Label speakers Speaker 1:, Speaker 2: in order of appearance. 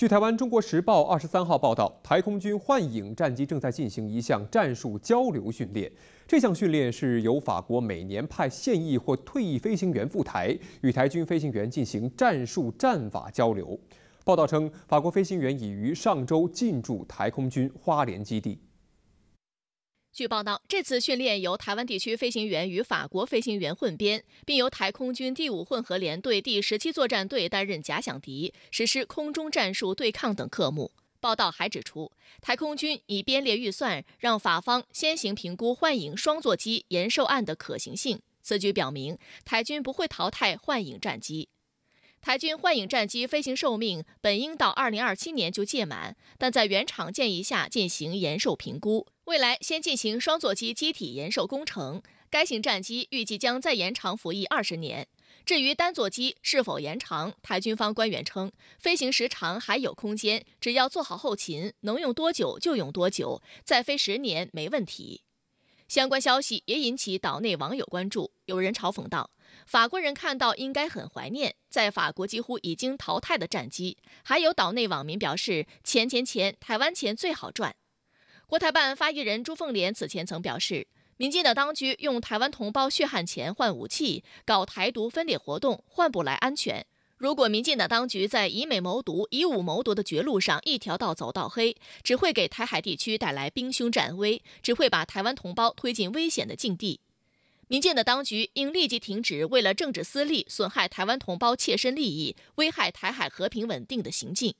Speaker 1: 据台湾《中国时报》二十三号报道，台空军幻影战机正在进行一项战术交流训练。这项训练是由法国每年派现役或退役飞行员赴台，与台军飞行员进行战术战法交流。报道称，法国飞行员已于上周进驻台空军花莲基地。
Speaker 2: 据报道，这次训练由台湾地区飞行员与法国飞行员混编，并由台空军第五混合联队第十七作战队担任假想敌，实施空中战术对抗等科目。报道还指出，台空军已编列预算让法方先行评估幻影双座机延寿案的可行性，此举表明台军不会淘汰幻影战机。台军幻影战机飞行寿命本应到二零二七年就届满，但在原厂建议下进行延寿评估。未来先进行双座机机体延寿工程，该型战机预计将再延长服役二十年。至于单座机是否延长，台军方官员称，飞行时长还有空间，只要做好后勤，能用多久就用多久，再飞十年没问题。相关消息也引起岛内网友关注，有人嘲讽道：“法国人看到应该很怀念，在法国几乎已经淘汰的战机。”还有岛内网民表示：“钱钱钱，台湾钱最好赚。”国台办发言人朱凤莲此前曾表示，民进党当局用台湾同胞血汗钱换武器，搞台独分裂活动，换不来安全。如果民进党当局在以美谋独、以武谋独的绝路上一条道走到黑，只会给台海地区带来兵凶战危，只会把台湾同胞推进危险的境地。民进的当局应立即停止为了政治私利、损害台湾同胞切身利益、危害台海和平稳定的行径。